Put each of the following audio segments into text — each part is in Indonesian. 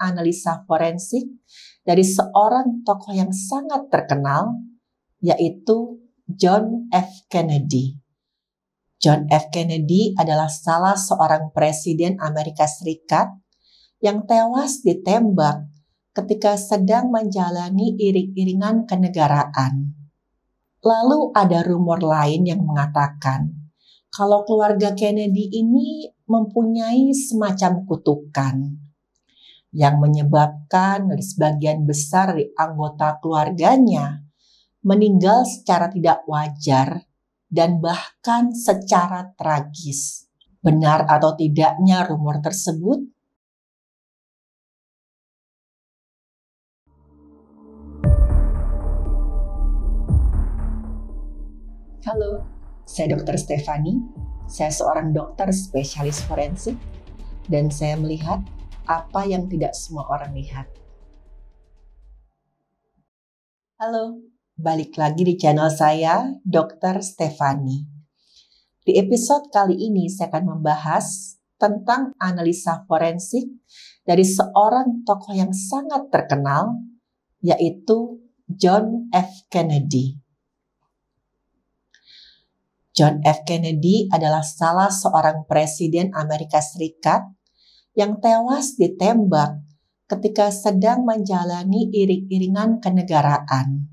analisa forensik dari seorang tokoh yang sangat terkenal, yaitu John F. Kennedy. John F. Kennedy adalah salah seorang presiden Amerika Serikat yang tewas ditembak ketika sedang menjalani iring-iringan kenegaraan. Lalu ada rumor lain yang mengatakan kalau keluarga Kennedy ini mempunyai semacam kutukan yang menyebabkan sebagian besar dari anggota keluarganya meninggal secara tidak wajar dan bahkan secara tragis. Benar atau tidaknya rumor tersebut? Halo, saya Dr. Stefani. Saya seorang dokter spesialis forensik dan saya melihat apa yang tidak semua orang lihat. Halo, balik lagi di channel saya, Dr. Stefani. Di episode kali ini saya akan membahas tentang analisa forensik dari seorang tokoh yang sangat terkenal, yaitu John F. Kennedy. John F. Kennedy adalah salah seorang presiden Amerika Serikat yang tewas ditembak ketika sedang menjalani iring-iringan kenegaraan.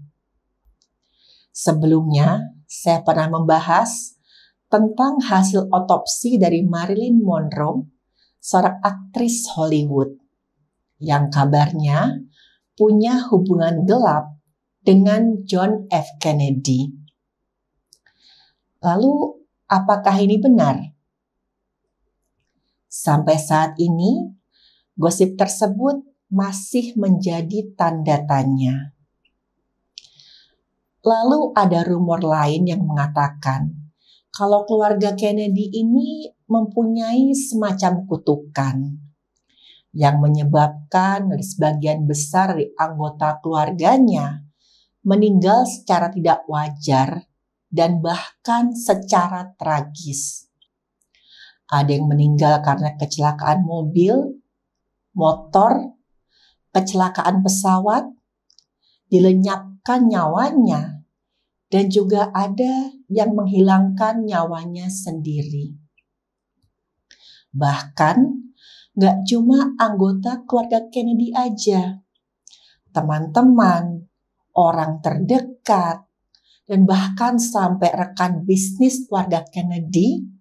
Sebelumnya, saya pernah membahas tentang hasil otopsi dari Marilyn Monroe, seorang aktris Hollywood, yang kabarnya punya hubungan gelap dengan John F. Kennedy. Lalu, apakah ini benar? Sampai saat ini, gosip tersebut masih menjadi tanda tanya. Lalu ada rumor lain yang mengatakan kalau keluarga Kennedy ini mempunyai semacam kutukan yang menyebabkan sebagian besar anggota keluarganya meninggal secara tidak wajar dan bahkan secara tragis ada yang meninggal karena kecelakaan mobil, motor, kecelakaan pesawat, dilenyapkan nyawanya, dan juga ada yang menghilangkan nyawanya sendiri. Bahkan, gak cuma anggota keluarga Kennedy aja. Teman-teman, orang terdekat, dan bahkan sampai rekan bisnis keluarga Kennedy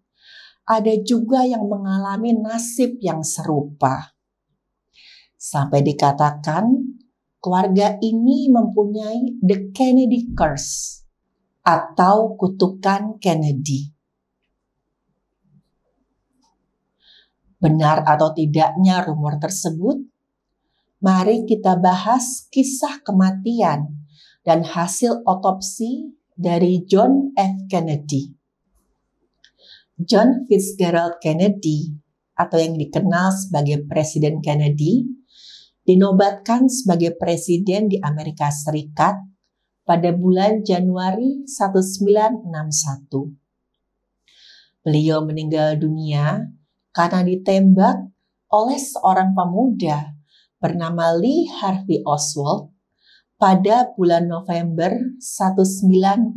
ada juga yang mengalami nasib yang serupa. Sampai dikatakan keluarga ini mempunyai the Kennedy curse atau kutukan Kennedy. Benar atau tidaknya rumor tersebut? Mari kita bahas kisah kematian dan hasil otopsi dari John F. Kennedy. John Fitzgerald Kennedy atau yang dikenal sebagai Presiden Kennedy dinobatkan sebagai presiden di Amerika Serikat pada bulan Januari 1961. Beliau meninggal dunia karena ditembak oleh seorang pemuda bernama Lee Harvey Oswald pada bulan November 1963.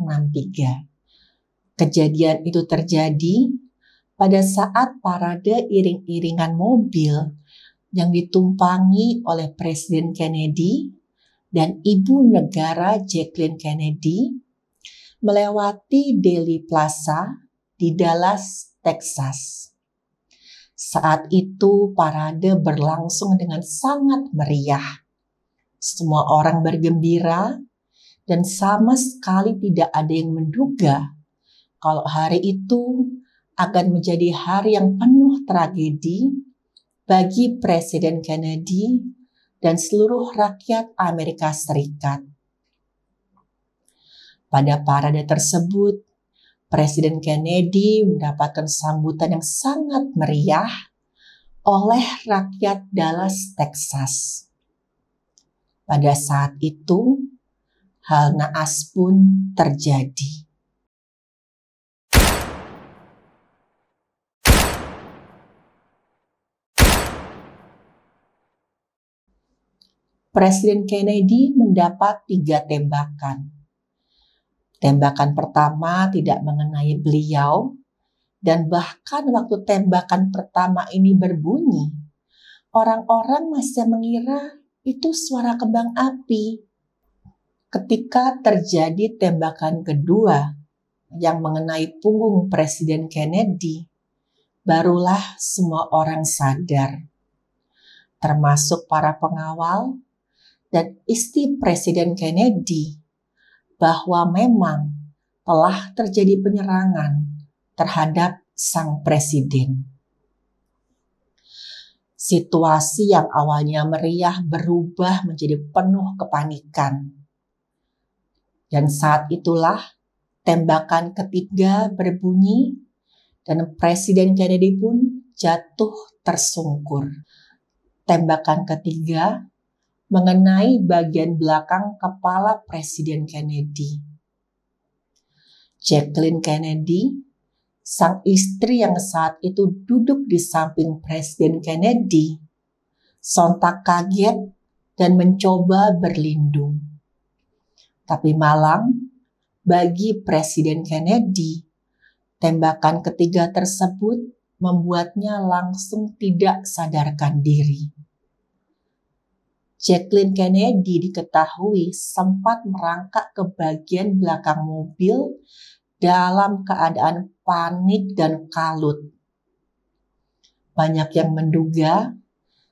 Kejadian itu terjadi pada saat parade iring-iringan mobil yang ditumpangi oleh Presiden Kennedy dan Ibu Negara Jacqueline Kennedy melewati Daily Plaza di Dallas, Texas. Saat itu parade berlangsung dengan sangat meriah. Semua orang bergembira dan sama sekali tidak ada yang menduga kalau hari itu akan menjadi hari yang penuh tragedi bagi Presiden Kennedy dan seluruh rakyat Amerika Serikat. Pada parade tersebut, Presiden Kennedy mendapatkan sambutan yang sangat meriah oleh rakyat Dallas, Texas. Pada saat itu, hal naas pun terjadi. Presiden Kennedy mendapat tiga tembakan. Tembakan pertama tidak mengenai beliau, dan bahkan waktu tembakan pertama ini berbunyi, orang-orang masih mengira itu suara kembang api. Ketika terjadi tembakan kedua yang mengenai punggung Presiden Kennedy, barulah semua orang sadar, termasuk para pengawal dan istri Presiden Kennedy bahwa memang telah terjadi penyerangan terhadap sang presiden. Situasi yang awalnya meriah berubah menjadi penuh kepanikan. Dan saat itulah tembakan ketiga berbunyi dan Presiden Kennedy pun jatuh tersungkur. Tembakan ketiga mengenai bagian belakang kepala Presiden Kennedy. Jacqueline Kennedy, sang istri yang saat itu duduk di samping Presiden Kennedy, sontak kaget dan mencoba berlindung. Tapi malang, bagi Presiden Kennedy, tembakan ketiga tersebut membuatnya langsung tidak sadarkan diri. Jacqueline Kennedy diketahui sempat merangkak ke bagian belakang mobil dalam keadaan panik dan kalut. Banyak yang menduga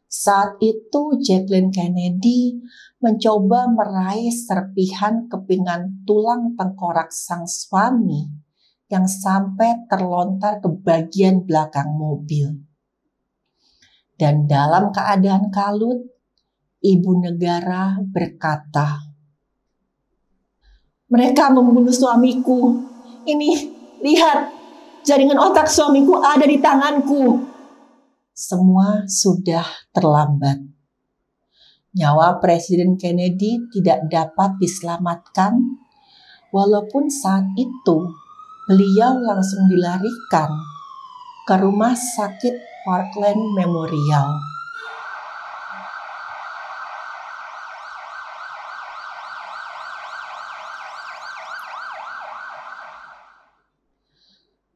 saat itu Jacqueline Kennedy mencoba meraih serpihan kepingan tulang tengkorak sang suami yang sampai terlontar ke bagian belakang mobil. Dan dalam keadaan kalut, ibu negara berkata, "Mereka membunuh suamiku. Ini, lihat, jaringan otak suamiku ada di tanganku." Semua sudah terlambat. Nyawa Presiden Kennedy tidak dapat diselamatkan, walaupun saat itu beliau langsung dilarikan ke rumah sakit Parkland Memorial.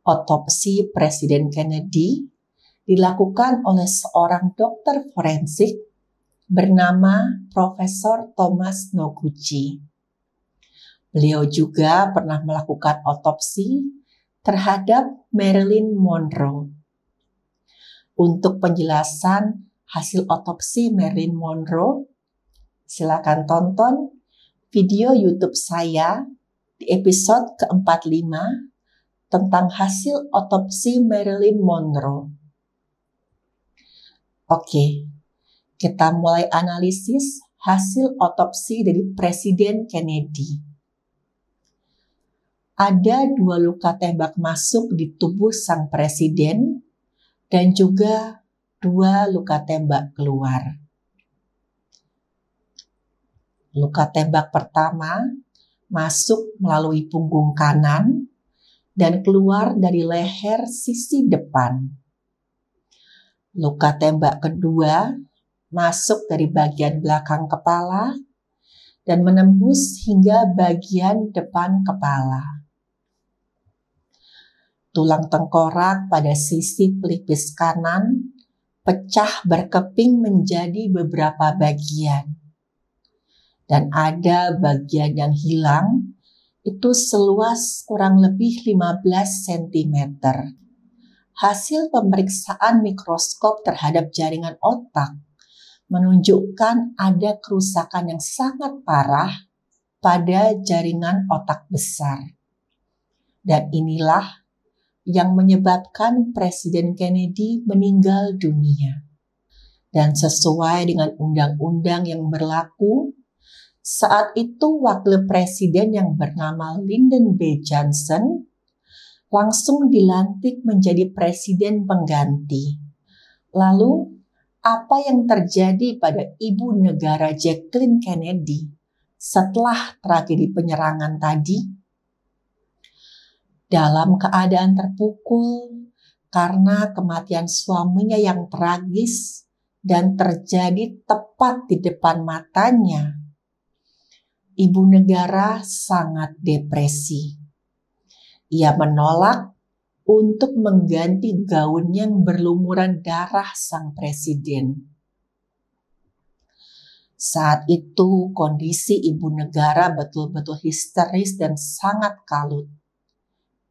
otopsi Presiden Kennedy dilakukan oleh seorang dokter forensik bernama Profesor Thomas Noguchi. Beliau juga pernah melakukan otopsi terhadap Marilyn Monroe. Untuk penjelasan hasil otopsi Marilyn Monroe, silakan tonton video YouTube saya di episode ke-45 tentang hasil otopsi Marilyn Monroe. Oke, kita mulai analisis hasil otopsi dari Presiden Kennedy. Ada dua luka tembak masuk di tubuh sang presiden dan juga dua luka tembak keluar. Luka tembak pertama masuk melalui punggung kanan dan keluar dari leher sisi depan. Luka tembak kedua masuk dari bagian belakang kepala dan menembus hingga bagian depan kepala. Tulang tengkorak pada sisi pelipis kanan pecah berkeping menjadi beberapa bagian. Dan ada bagian yang hilang itu seluas kurang lebih 15 cm. Hasil pemeriksaan mikroskop terhadap jaringan otak menunjukkan ada kerusakan yang sangat parah pada jaringan otak besar. Dan inilah yang menyebabkan Presiden Kennedy meninggal dunia. Dan sesuai dengan undang-undang yang berlaku, saat itu wakil presiden yang bernama Lyndon B. Johnson langsung dilantik menjadi presiden pengganti. Lalu, apa yang terjadi pada ibu negara Jacqueline Kennedy setelah tragedi penyerangan tadi? Dalam keadaan terpukul karena kematian suaminya yang tragis dan terjadi tepat di depan matanya, ibu negara sangat depresi. Ia menolak untuk mengganti gaun yang berlumuran darah sang presiden. Saat itu kondisi ibu negara betul-betul histeris dan sangat kalut.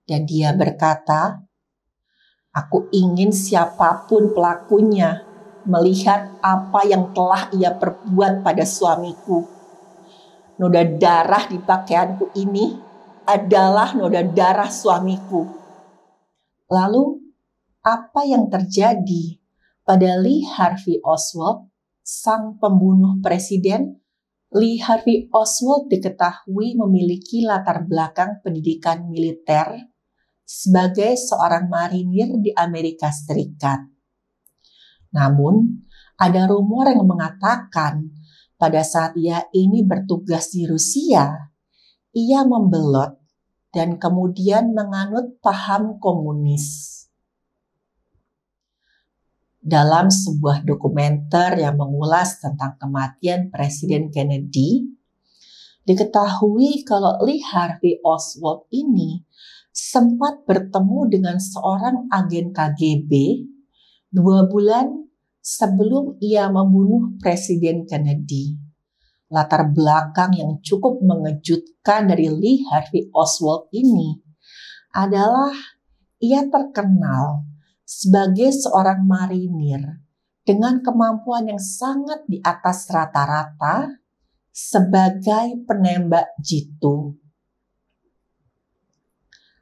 Dan dia berkata, Aku ingin siapapun pelakunya melihat apa yang telah ia perbuat pada suamiku noda darah di pakaianku ini adalah noda darah suamiku. Lalu, apa yang terjadi pada Lee Harvey Oswald, sang pembunuh presiden? Lee Harvey Oswald diketahui memiliki latar belakang pendidikan militer sebagai seorang marinir di Amerika Serikat. Namun, ada rumor yang mengatakan pada saat ia ini bertugas di Rusia, ia membelot dan kemudian menganut paham komunis. Dalam sebuah dokumenter yang mengulas tentang kematian Presiden Kennedy, diketahui kalau Lee Harvey Oswald ini sempat bertemu dengan seorang agen KGB dua bulan sebelum ia membunuh Presiden Kennedy. Latar belakang yang cukup mengejutkan dari Lee Harvey Oswald ini adalah ia terkenal sebagai seorang marinir dengan kemampuan yang sangat di atas rata-rata sebagai penembak jitu.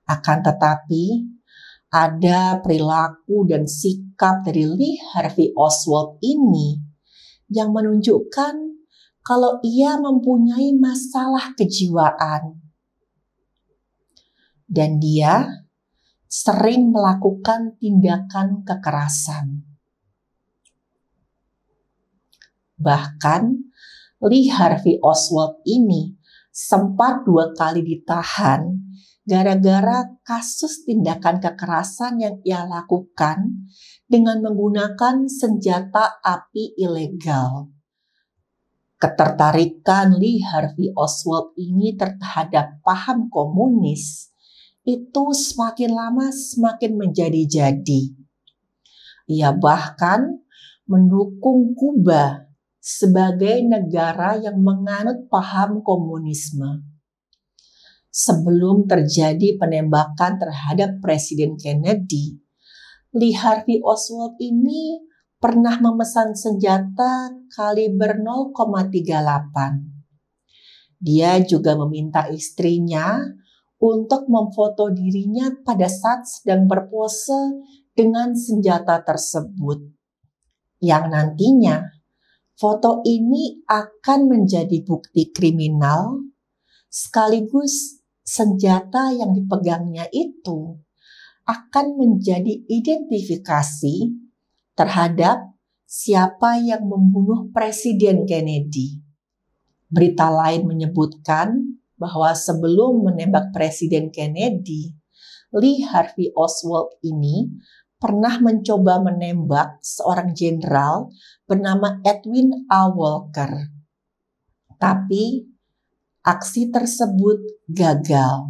Akan tetapi, ada perilaku dan sikap dari Lee Harvey Oswald ini yang menunjukkan kalau ia mempunyai masalah kejiwaan. Dan dia sering melakukan tindakan kekerasan. Bahkan Lee Harvey Oswald ini sempat dua kali ditahan gara-gara kasus tindakan kekerasan yang ia lakukan dengan menggunakan senjata api ilegal. Ketertarikan Lee Harvey Oswald ini terhadap paham komunis itu semakin lama semakin menjadi-jadi. Ia bahkan mendukung Kuba sebagai negara yang menganut paham komunisme sebelum terjadi penembakan terhadap Presiden Kennedy, Lee Harvey Oswald ini pernah memesan senjata kaliber 0,38. Dia juga meminta istrinya untuk memfoto dirinya pada saat sedang berpose dengan senjata tersebut. Yang nantinya, foto ini akan menjadi bukti kriminal sekaligus senjata yang dipegangnya itu akan menjadi identifikasi terhadap siapa yang membunuh Presiden Kennedy. Berita lain menyebutkan bahwa sebelum menembak Presiden Kennedy, Lee Harvey Oswald ini pernah mencoba menembak seorang jenderal bernama Edwin A. Walker. Tapi aksi tersebut gagal.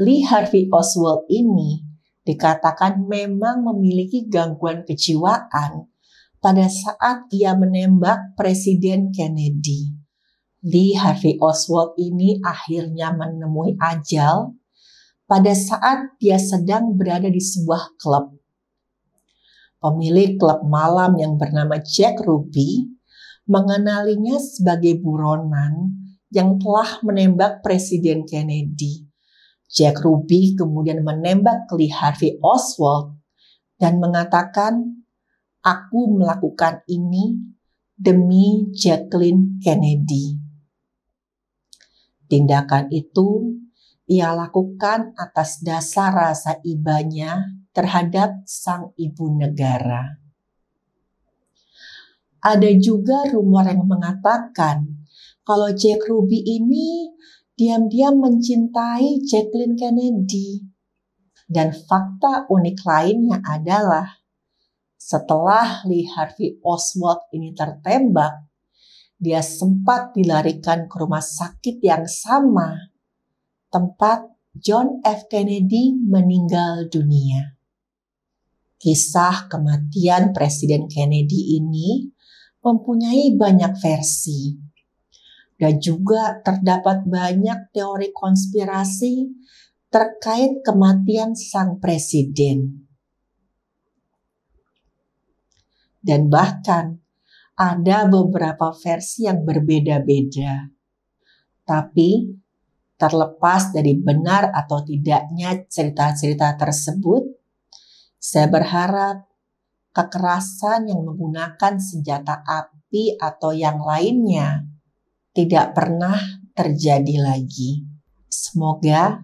Lee Harvey Oswald ini dikatakan memang memiliki gangguan kejiwaan pada saat ia menembak Presiden Kennedy. Lee Harvey Oswald ini akhirnya menemui ajal pada saat dia sedang berada di sebuah klub. Pemilik klub malam yang bernama Jack Ruby mengenalinya sebagai buronan yang telah menembak Presiden Kennedy. Jack Ruby kemudian menembak Lee Harvey Oswald dan mengatakan, "Aku melakukan ini demi Jacqueline Kennedy." Tindakan itu ia lakukan atas dasar rasa ibanya terhadap sang ibu negara. Ada juga rumor yang mengatakan kalau Jack Ruby ini diam-diam mencintai Jacqueline Kennedy. Dan fakta unik lainnya adalah setelah Lee Harvey Oswald ini tertembak, dia sempat dilarikan ke rumah sakit yang sama, tempat John F. Kennedy meninggal dunia. Kisah kematian Presiden Kennedy ini mempunyai banyak versi dan juga terdapat banyak teori konspirasi terkait kematian sang presiden. Dan bahkan ada beberapa versi yang berbeda-beda. Tapi terlepas dari benar atau tidaknya cerita-cerita tersebut, saya berharap kekerasan yang menggunakan senjata api atau yang lainnya tidak pernah terjadi lagi. Semoga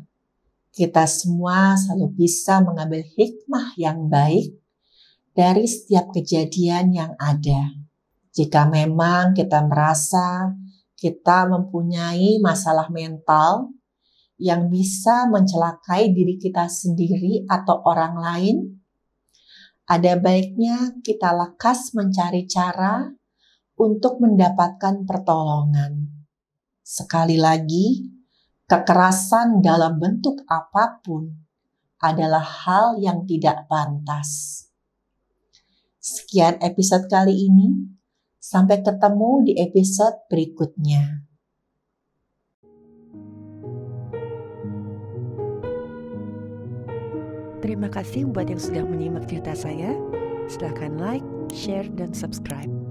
kita semua selalu bisa mengambil hikmah yang baik dari setiap kejadian yang ada. Jika memang kita merasa kita mempunyai masalah mental yang bisa mencelakai diri kita sendiri atau orang lain, ada baiknya kita lekas mencari cara untuk mendapatkan pertolongan. Sekali lagi, kekerasan dalam bentuk apapun adalah hal yang tidak pantas. Sekian episode kali ini. Sampai ketemu di episode berikutnya. Terima kasih buat yang sudah menyimak cerita saya. Silahkan like, share, dan subscribe.